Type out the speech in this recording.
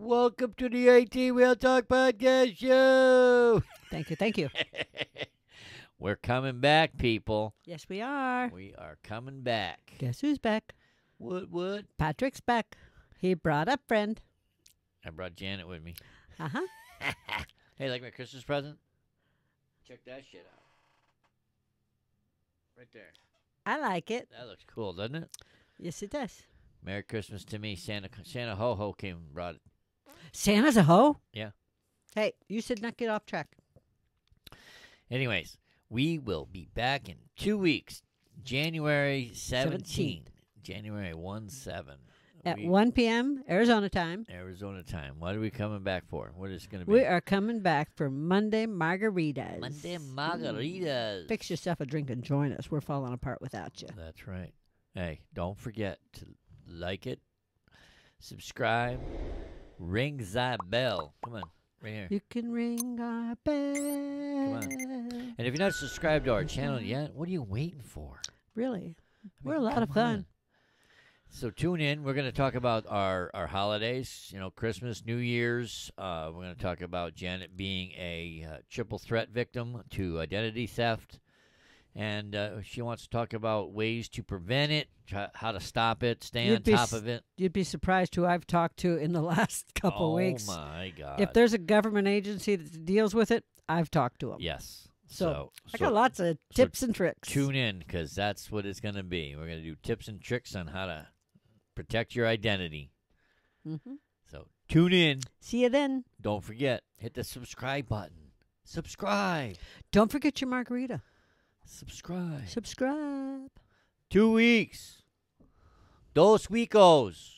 Welcome to the AT Wheel Talk Podcast Show. Thank you. Thank you. We're coming back, people. Yes, we are. We are coming back. Guess who's back? What, what? Patrick's back. He brought a friend. I brought Janet with me. Uh huh. hey, like my Christmas present? Check that shit out. Right there. I like it. That looks cool, doesn't it? Yes, it does. Merry Christmas to me, Santa. Santa Ho Ho came and brought it Santa's a hoe? Yeah. Hey, you should not get off track. Anyways, we will be back in two weeks, January 17th, 17th. January 1 7. At we, 1 p.m. Arizona time. Arizona time. What are we coming back for? What is going to be? We are coming back for Monday margaritas. Monday margaritas. Mm. Fix yourself a drink and join us. We're falling apart without you. That's right. Hey, don't forget to like it, subscribe. Ring that bell. Come on, right here. You can ring our bell. Come on. And if you're not subscribed to our channel yet, what are you waiting for? Really? I We're a lot of fun. On. So tune in. We're going to talk about our, our holidays, you know, Christmas, New Year's. Uh, we're going to talk about Janet being a uh, triple threat victim to identity theft and uh, she wants to talk about ways to prevent it, try, how to stop it, stay you'd on top of it. You'd be surprised who I've talked to in the last couple oh weeks. Oh my god! If there's a government agency that deals with it, I've talked to them. Yes. So, so I got so, lots of tips so and tricks. Tune in because that's what it's going to be. We're going to do tips and tricks on how to protect your identity. Mm -hmm. So tune in. See you then. Don't forget hit the subscribe button. Subscribe. Don't forget your margarita. Subscribe. Subscribe. Two weeks. Dos weekos.